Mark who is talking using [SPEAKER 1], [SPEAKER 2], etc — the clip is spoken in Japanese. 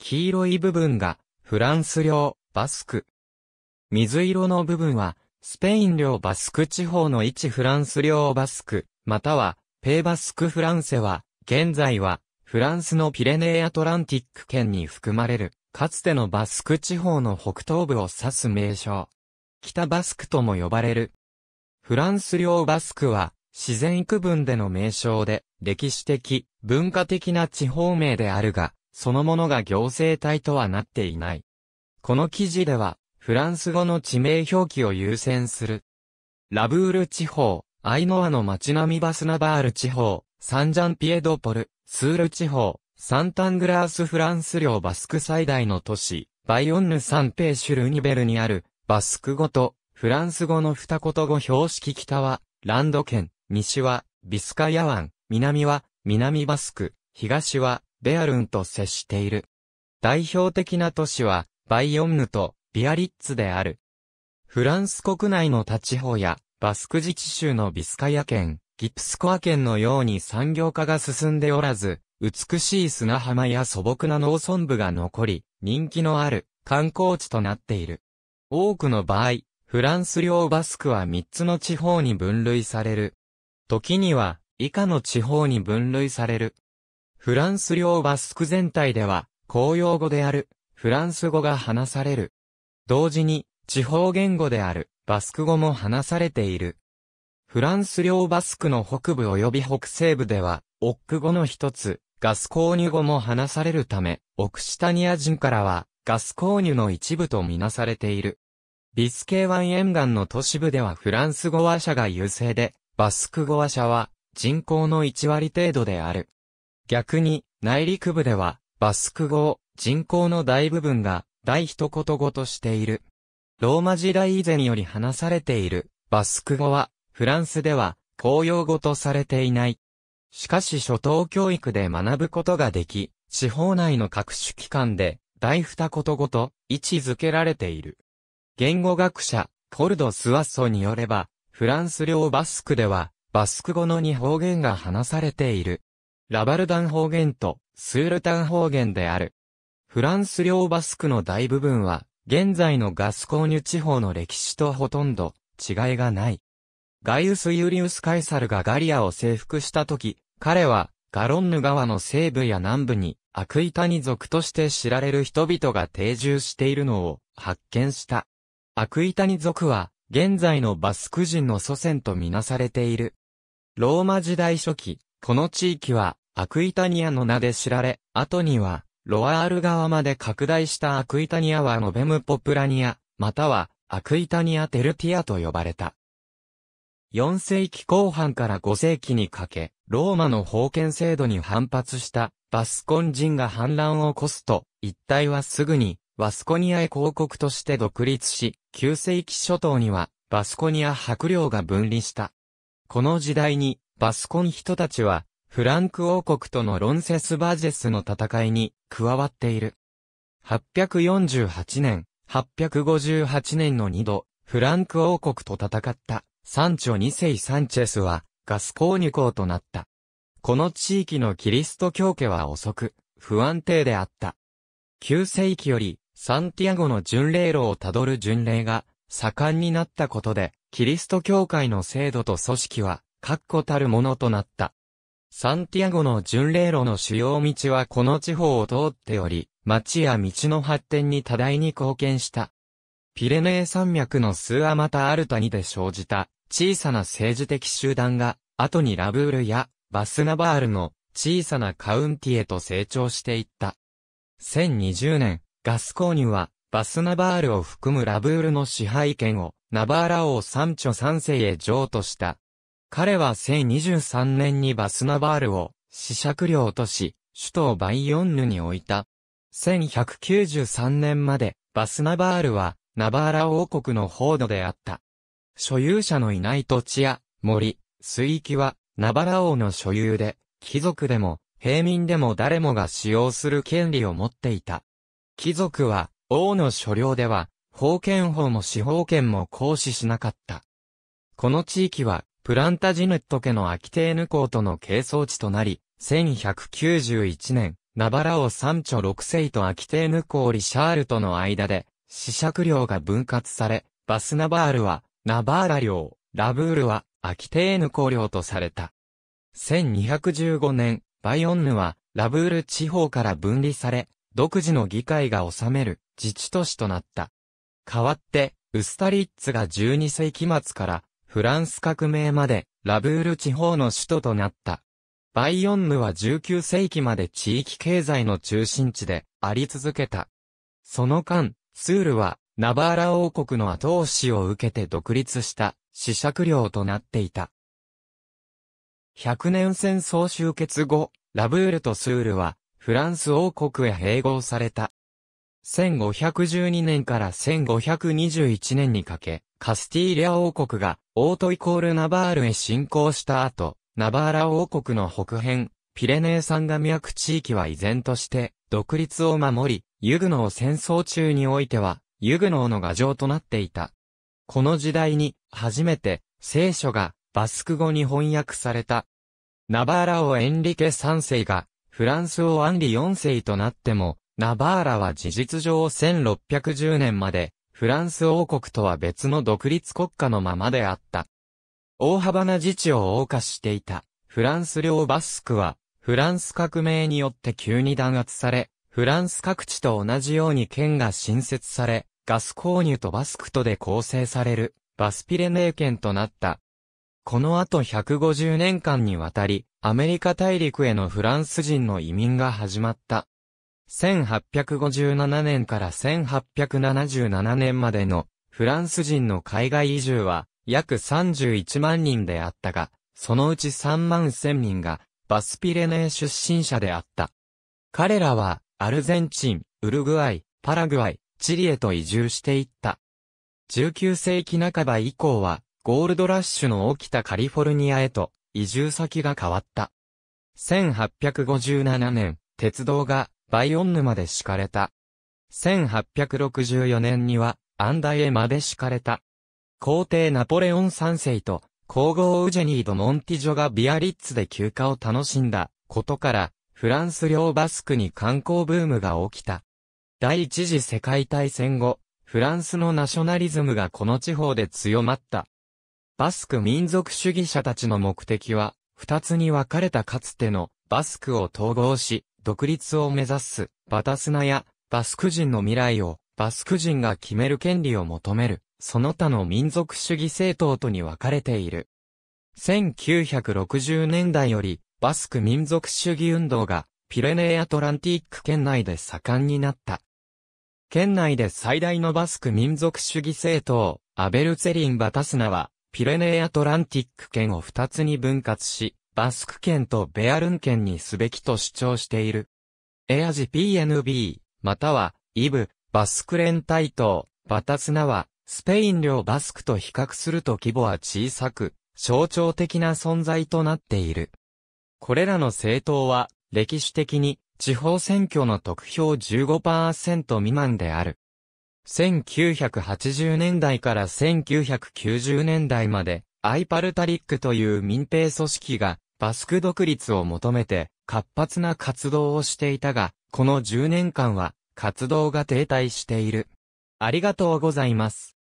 [SPEAKER 1] 黄色い部分がフランス領バスク。水色の部分はスペイン領バスク地方の一フランス領バスク、またはペーバスクフランセは、現在はフランスのピレネーアトランティック圏に含まれる、かつてのバスク地方の北東部を指す名称。北バスクとも呼ばれる。フランス領バスクは、自然区分での名称で、歴史的、文化的な地方名であるが、そのものが行政体とはなっていない。この記事では、フランス語の地名表記を優先する。ラブール地方、アイノアの街並みバスナバール地方、サンジャンピエドポル、スール地方、サンタングラースフランス領バスク最大の都市、バイオンヌ・サンペーシュ・ルニベルにある、バスク語と、フランス語の二言語標識北は、ランド県、西は、ビスカヤ湾、南は、南バスク、東は、ベアルンと接している。代表的な都市は、バイヨンヌとビアリッツである。フランス国内の立地方や、バスク自治州のビスカヤ県、ギプスコア県のように産業化が進んでおらず、美しい砂浜や素朴な農村部が残り、人気のある観光地となっている。多くの場合、フランス領バスクは3つの地方に分類される。時には、以下の地方に分類される。フランス領バスク全体では、公用語である、フランス語が話される。同時に、地方言語である、バスク語も話されている。フランス領バスクの北部及び北西部では、オック語の一つ、ガス購入語も話されるため、オクシタニア人からは、ガス購入の一部とみなされている。ビスケ湾沿岸の都市部ではフランス語話者が優勢で、バスク語話者は人口の1割程度である。逆に、内陸部では、バスク語を人口の大部分が、大一言語としている。ローマ時代以前より話されている、バスク語は、フランスでは、公用語とされていない。しかし初等教育で学ぶことができ、地方内の各種機関で、大二言語と位置づけられている。言語学者、コルド・スワッソによれば、フランス領バスクでは、バスク語の二方言が話されている。ラバルダン方言とスールタン方言である。フランス領バスクの大部分は、現在のガスコーニュ地方の歴史とほとんど違いがない。ガイウス・ユリウス・カイサルがガリアを征服した時、彼はガロンヌ川の西部や南部にアクイタニ族として知られる人々が定住しているのを発見した。アクイタニ族は現在のバスク人の祖先とみなされている。ローマ時代初期、この地域はアクイタニアの名で知られ、後には、ロアール川まで拡大したアクイタニアはノベムポプラニア、または、アクイタニアテルティアと呼ばれた。4世紀後半から5世紀にかけ、ローマの封建制度に反発したバスコン人が反乱を起こすと、一帯はすぐにバスコニアへ広告として独立し、9世紀初頭にはバスコニア白領が分離した。この時代にバスコン人たちはフランク王国とのロンセスバージェスの戦いに加わっている。848年、858年の2度、フランク王国と戦ったサンチョ2世サンチェスはガスコーニュ公となった。この地域のキリスト教家は遅く、不安定であった。9世紀より、サンティアゴの巡礼路をたどる巡礼が盛んになったことで、キリスト教会の制度と組織は確固たるものとなった。サンティアゴの巡礼路の主要道はこの地方を通っており、町や道の発展に多大に貢献した。ピレネー山脈のスーアマタアルタニで生じた小さな政治的集団が、後にラブールやバスナバールの小さなカウンティへと成長していった。1020年、ガスコーニュはバスナバールを含むラブールの支配権をナバーラ王三著三世へ譲渡した彼は1023年にバスナバールを、試借領とし、首都をバイヨンヌに置いた。1193年まで、バスナバールは、ナバーラ王国の報土であった。所有者のいない土地や、森、水域は、ナバラ王の所有で、貴族でも、平民でも誰もが使用する権利を持っていた。貴族は、王の所領では、法権法も司法権も行使しなかった。この地域は、プランタジネット家のアキテーヌ港との係争地となり、1191年、ナバラオ三著六世とアキテーヌ港リシャールとの間で、試釈領が分割され、バスナバールは、ナバーラ領、ラブールは、アキテーヌ公領とされた。1215年、バイオンヌは、ラブール地方から分離され、独自の議会が治める自治都市となった。代わって、ウスタリッツが12世紀末からフランス革命まで、ラブール地方の首都となった。バイオンヌは19世紀まで地域経済の中心地であり続けた。その間、スールは、ナバーラ王国の後押しを受けて独立した、試釈領となっていた。百年戦争終結後、ラブールとスールは、フランス王国へ併合された。1512年から1521年にかけ、カスティーリャ王国が、オートイコールナバールへ侵攻した後、ナバーラ王国の北辺、ピレネー山が脈地域は依然として、独立を守り、ユグノー戦争中においては、ユグノーの牙城となっていた。この時代に、初めて、聖書が、バスク語に翻訳された。ナバーラをエンリケ3世が、フランスをアンリ4世となっても、ナバーラは事実上1610年まで、フランス王国とは別の独立国家のままであった。大幅な自治を謳歌していた、フランス領バスクは、フランス革命によって急に弾圧され、フランス各地と同じように県が新設され、ガス購入とバスクとで構成される、バスピレネー県となった。この後150年間にわたり、アメリカ大陸へのフランス人の移民が始まった。1857年から1877年までのフランス人の海外移住は約31万人であったが、そのうち3万1000人がバスピレネー出身者であった。彼らはアルゼンチン、ウルグアイ、パラグアイ、チリへと移住していった。19世紀半ば以降はゴールドラッシュの起きたカリフォルニアへと移住先が変わった。1857年、鉄道がバイオン沼で敷かれた。1864年には、アンダイエまで敷かれた。皇帝ナポレオン三世と、皇后ウジェニード・モンティジョがビアリッツで休暇を楽しんだことから、フランス領バスクに観光ブームが起きた。第一次世界大戦後、フランスのナショナリズムがこの地方で強まった。バスク民族主義者たちの目的は、二つに分かれたかつてのバスクを統合し、独立を目指す、バタスナや、バスク人の未来を、バスク人が決める権利を求める、その他の民族主義政党とに分かれている。1960年代より、バスク民族主義運動が、ピレネーアトランティック圏内で盛んになった。県内で最大のバスク民族主義政党、アベルツェリン・バタスナは、ピレネーアトランティック圏を2つに分割し、バスク県とベアルン県にすべきと主張している。エアジ PNB、または、イブ、バスク連帯とバタスナは、スペイン領バスクと比較すると規模は小さく、象徴的な存在となっている。これらの政党は、歴史的に、地方選挙の得票15%未満である。1980年代から1990年代まで、アイパルタリックという民兵組織がバスク独立を求めて活発な活動をしていたが、この10年間は活動が停滞している。ありがとうございます。